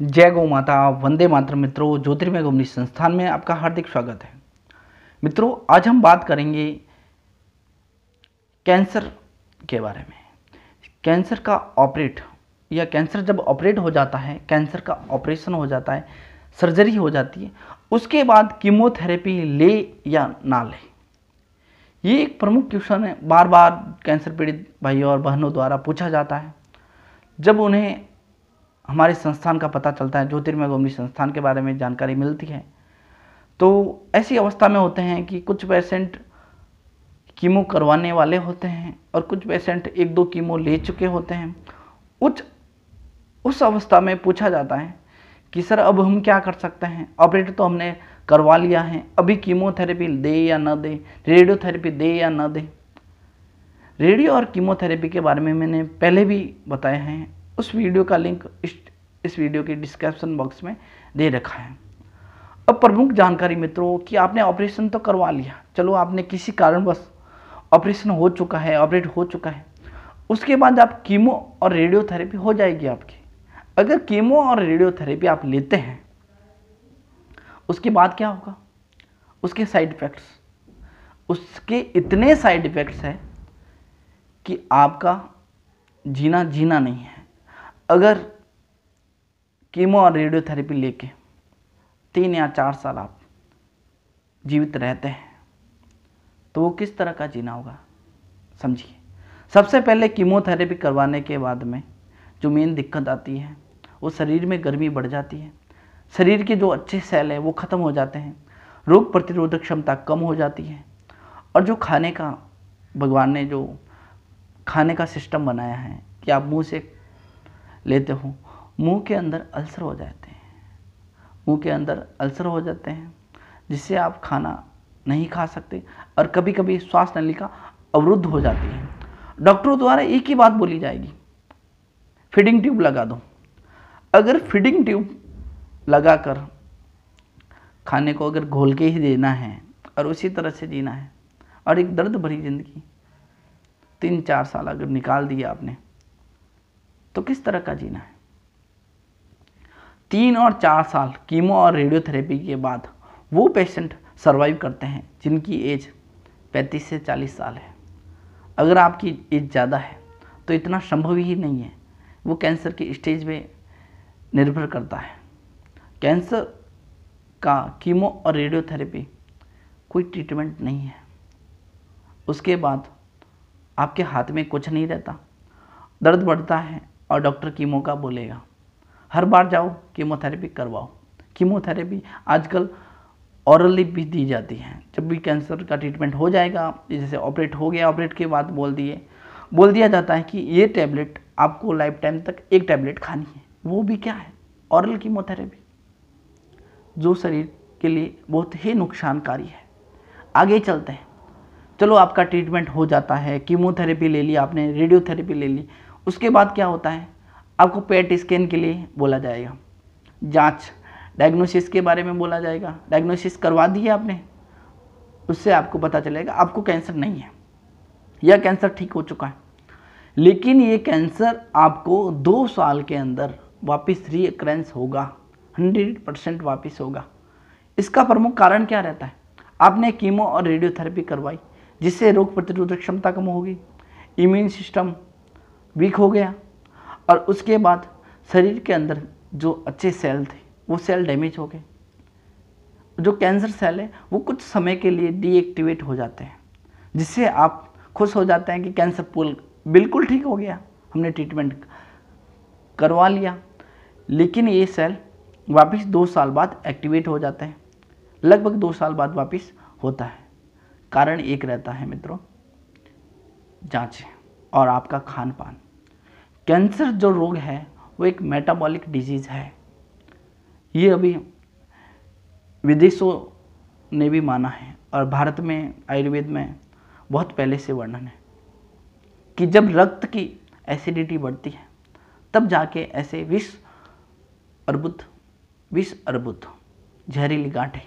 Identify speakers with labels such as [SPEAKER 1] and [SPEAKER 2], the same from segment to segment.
[SPEAKER 1] जय गौ माता वंदे मातृ मित्रों ज्योतिर्मय गमनी संस्थान में आपका हार्दिक स्वागत है मित्रों आज हम बात करेंगे कैंसर के बारे में कैंसर का ऑपरेट या कैंसर जब ऑपरेट हो जाता है कैंसर का ऑपरेशन हो जाता है सर्जरी हो जाती है उसके बाद कीमोथेरेपी ले या ना ले ये एक प्रमुख क्वेश्चन है बार बार कैंसर पीड़ित भाइयों और बहनों द्वारा पूछा जाता है जब उन्हें हमारे संस्थान का पता चलता है ज्योतिर्मय गोमनी संस्थान के बारे में जानकारी मिलती है तो ऐसी अवस्था में होते हैं कि कुछ पेशेंट कीमो करवाने वाले होते हैं और कुछ पेशेंट एक दो कीमो ले चुके होते हैं उच्च उस अवस्था में पूछा जाता है कि सर अब हम क्या कर सकते हैं ऑपरेट तो हमने करवा लिया है अभी कीमोथेरेपी दे या ना दे रेडियोथेरेपी दे या ना दे रेडियो और कीमोथेरेपी के बारे में मैंने पहले भी बताया है उस वीडियो का लिंक इस इस वीडियो के डिस्क्रिप्शन बॉक्स में दे रखा है अब प्रमुख जानकारी मित्रों कि आपने ऑपरेशन तो करवा लिया चलो आपने किसी कारणवश ऑपरेशन हो चुका है ऑपरेट हो चुका है उसके बाद आप कीमो और रेडियोथेरेपी हो जाएगी आपकी अगर कीमो और रेडियोथेरेपी आप लेते हैं उसके बाद क्या होगा उसके साइड इफ़ेक्ट्स उसके इतने साइड इफ़ेक्ट्स हैं कि आपका जीना जीना नहीं है अगर कीमो और रेडियोथेरेपी लेके तीन या चार साल आप जीवित रहते हैं तो वो किस तरह का जीना होगा समझिए सबसे पहले कीमोथेरेपी करवाने के बाद में जो मेन दिक्कत आती है वो शरीर में गर्मी बढ़ जाती है शरीर के जो अच्छे सेल हैं वो ख़त्म हो जाते हैं रोग प्रतिरोधक क्षमता कम हो जाती है और जो खाने का भगवान ने जो खाने का सिस्टम बनाया है कि आप मुंह से लेते हो मुंह के अंदर अल्सर हो जाते हैं मुंह के अंदर अल्सर हो जाते हैं जिससे आप खाना नहीं खा सकते और कभी कभी श्वास नलिका अवरुद्ध हो जाती है डॉक्टरों द्वारा एक ही बात बोली जाएगी फीडिंग ट्यूब लगा दो अगर फीडिंग ट्यूब लगाकर खाने को अगर घोल के ही देना है और उसी तरह से जीना है और एक दर्द भरी ज़िंदगी तीन चार साल अगर निकाल दिया आपने तो किस तरह का जीना है तीन और चार साल कीमो और रेडियोथेरेपी के बाद वो पेशेंट सर्वाइव करते हैं जिनकी एज 35 से 40 साल है अगर आपकी एज ज़्यादा है तो इतना संभव ही नहीं है वो कैंसर के स्टेज में निर्भर करता है कैंसर का कीमो और रेडियोथेरेपी कोई ट्रीटमेंट नहीं है उसके बाद आपके हाथ में कुछ नहीं रहता दर्द बढ़ता है और डॉक्टर कीमो का बोलेगा हर बार जाओ कीमोथेरेपी करवाओ कीमोथेरेपी आजकल औरली भी दी जाती है जब भी कैंसर का ट्रीटमेंट हो जाएगा जैसे ऑपरेट हो गया ऑपरेट के बाद बोल दिए बोल दिया जाता है कि ये टैबलेट आपको लाइफ टाइम तक एक टैबलेट खानी है वो भी क्या है औरल कीमोथेरेपी जो शरीर के लिए बहुत ही नुकसानकारी है आगे चलते हैं चलो आपका ट्रीटमेंट हो जाता है कीमोथेरेपी ले ली आपने रेडियोथेरेपी ले ली उसके बाद क्या होता है आपको पेट स्कैन के लिए बोला जाएगा जांच डायग्नोसिस के बारे में बोला जाएगा डायग्नोसिस करवा दी आपने उससे आपको पता चलेगा आपको कैंसर नहीं है यह कैंसर ठीक हो चुका है लेकिन ये कैंसर आपको दो साल के अंदर वापस रीअक्रेंस होगा हंड्रेड परसेंट वापस होगा इसका प्रमुख कारण क्या रहता है आपने कीमो और रेडियोथेरेपी करवाई जिससे रोग प्रतिरोधक क्षमता कम होगी इम्यून सिस्टम वीक हो गया और उसके बाद शरीर के अंदर जो अच्छे सेल थे वो सेल डैमेज हो गए जो कैंसर सेल है वो कुछ समय के लिए डीएक्टिवेट हो जाते हैं जिससे आप खुश हो जाते हैं कि कैंसर पुल बिल्कुल ठीक हो गया हमने ट्रीटमेंट करवा लिया लेकिन ये सेल वापस दो साल बाद एक्टिवेट हो जाते हैं लगभग दो साल बाद वापस होता है कारण एक रहता है मित्रों जाँचें और आपका खान पान कैंसर जो रोग है वो एक मेटाबॉलिक डिजीज़ है ये अभी विदेशों ने भी माना है और भारत में आयुर्वेद में बहुत पहले से वर्णन है कि जब रक्त की एसिडिटी बढ़ती है तब जाके ऐसे विष अर्बुद विष अर्बुद जहरीली गांठें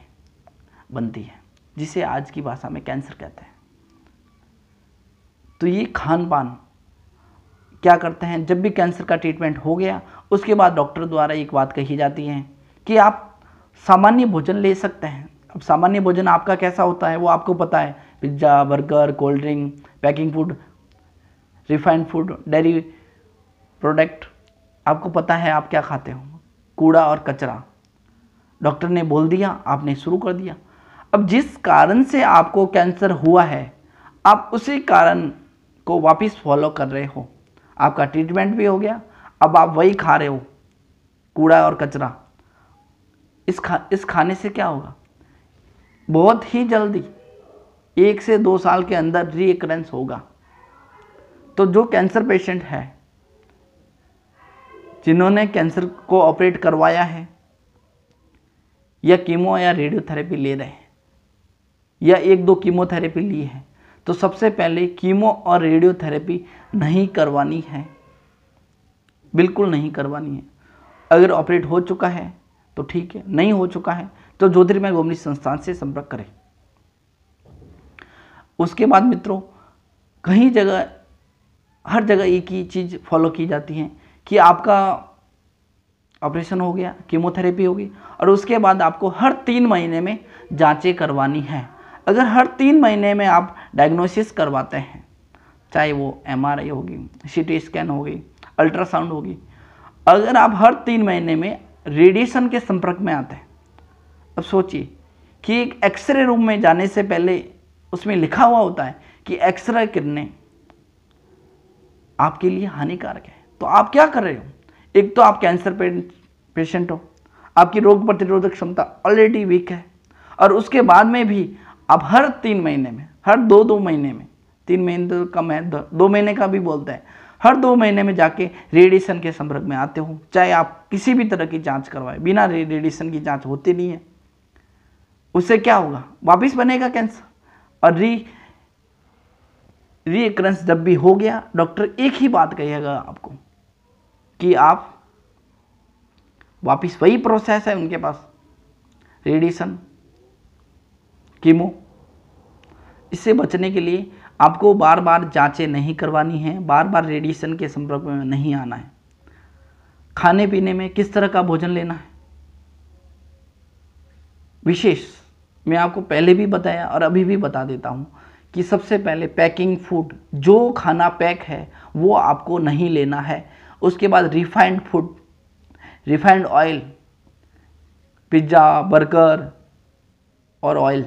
[SPEAKER 1] बनती है जिसे आज की भाषा में कैंसर कहते हैं तो ये खान पान क्या करते हैं जब भी कैंसर का ट्रीटमेंट हो गया उसके बाद डॉक्टर द्वारा एक बात कही जाती है कि आप सामान्य भोजन ले सकते हैं अब सामान्य भोजन आपका कैसा होता है वो आपको पता है pizza burger cold drink packing food refined food dairy product आपको पता है आप क्या खाते हो कूड़ा और कचरा डॉक्टर ने बोल दिया आपने शुरू कर दिया अब जिस कारण से आपको कैंसर हुआ है आप उसी कारण को वापस फॉलो कर रहे हो आपका ट्रीटमेंट भी हो गया अब आप वही खा रहे हो कूड़ा और कचरा इस खा इस खाने से क्या होगा बहुत ही जल्दी एक से दो साल के अंदर रिएकरेंस होगा तो जो कैंसर पेशेंट है जिन्होंने कैंसर को ऑपरेट करवाया है या कीमो या रेडियोथेरेपी ले रहे हैं या एक दो कीमोथेरेपी ली है तो सबसे पहले कीमो और रेडियोथेरेपी नहीं करवानी है बिल्कुल नहीं करवानी है अगर ऑपरेट हो चुका है तो ठीक है नहीं हो चुका है तो ज्योतिर्मय गोमनी संस्थान से संपर्क करें उसके बाद मित्रों कहीं जगह हर जगह एक ही चीज़ फॉलो की जाती है कि आपका ऑपरेशन हो गया कीमोथेरेपी होगी और उसके बाद आपको हर तीन महीने में जांचें करवानी है अगर हर तीन महीने में आप डायग्नोसिस करवाते हैं चाहे वो एम होगी सी स्कैन होगी अल्ट्रासाउंड होगी अगर आप हर तीन महीने में रेडिएशन के संपर्क में आते हैं अब सोचिए कि एक एक्सरे रूम में जाने से पहले उसमें लिखा हुआ होता है कि एक्सरे किरणें आपके लिए हानिकारक है तो आप क्या कर रहे हो एक तो आप कैंसर पेशेंट हो आपकी रोग प्रतिरोधक क्षमता ऑलरेडी वीक है और उसके बाद में भी अब हर तीन महीने में हर दो दो महीने में तीन महीने तो कम है दो महीने का भी बोलता है हर दो महीने में जाके रेडिएशन के संपर्क में आते हो चाहे आप किसी भी तरह की जांच करवाए बिना रेडिएशन की जांच होती नहीं है उससे क्या होगा वापिस बनेगा कैंसर और री रिएकरेंस जब भी हो गया डॉक्टर एक ही बात कहेगा आपको कि आप वापिस वही प्रोसेस है उनके पास रेडिएशन कीमो इससे बचने के लिए आपको बार बार जांचें नहीं करवानी हैं बार बार रेडिएशन के संपर्क में नहीं आना है खाने पीने में किस तरह का भोजन लेना है विशेष मैं आपको पहले भी बताया और अभी भी बता देता हूँ कि सबसे पहले पैकिंग फूड जो खाना पैक है वो आपको नहीं लेना है उसके बाद refined food refined oil pizza burger और ऑयल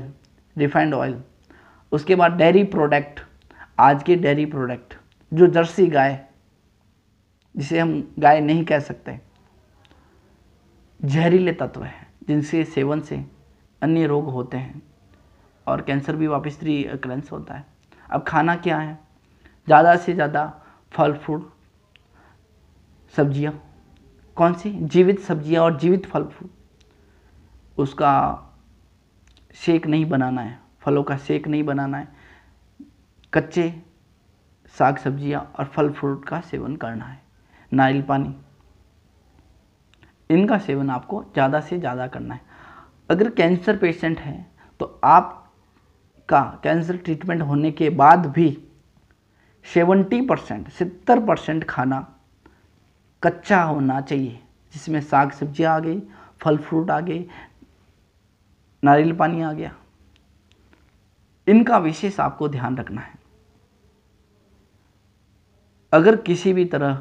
[SPEAKER 1] रिफाइंड ऑयल उसके बाद डेयरी प्रोडक्ट आज के डेयरी प्रोडक्ट जो जर्सी गाय जिसे हम गाय नहीं कह सकते जहरीले तत्व हैं जिनसे सेवन से अन्य रोग होते हैं और कैंसर भी वापस थ्री अक्रेंस होता है अब खाना क्या है ज़्यादा से ज़्यादा फल फ्रूट सब्जियाँ कौन सी जीवित सब्जियाँ और जीवित फल फ्रूट उसका शेक नहीं बनाना है फलों का शेक नहीं बनाना है कच्चे साग सब्जियाँ और फल फ्रूट का सेवन करना है नारियल पानी इनका सेवन आपको ज़्यादा से ज़्यादा करना है अगर कैंसर पेशेंट है तो आप का कैंसर ट्रीटमेंट होने के बाद भी सेवेंटी परसेंट सत्तर परसेंट खाना कच्चा होना चाहिए जिसमें साग सब्जियाँ आ गई फल फ्रूट आ गए नारियल पानी आ गया इनका विशेष आपको ध्यान रखना है अगर किसी भी तरह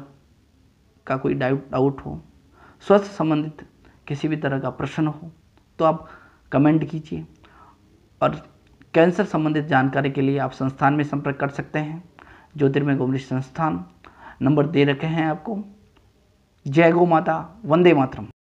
[SPEAKER 1] का कोई डाउट डाउट हो स्वास्थ्य संबंधित किसी भी तरह का प्रश्न हो तो आप कमेंट कीजिए और कैंसर संबंधित जानकारी के लिए आप संस्थान में संपर्क कर सकते हैं ज्योतिर्मय गोमरी संस्थान नंबर दे रखे हैं आपको जय गो माता वंदे मातरम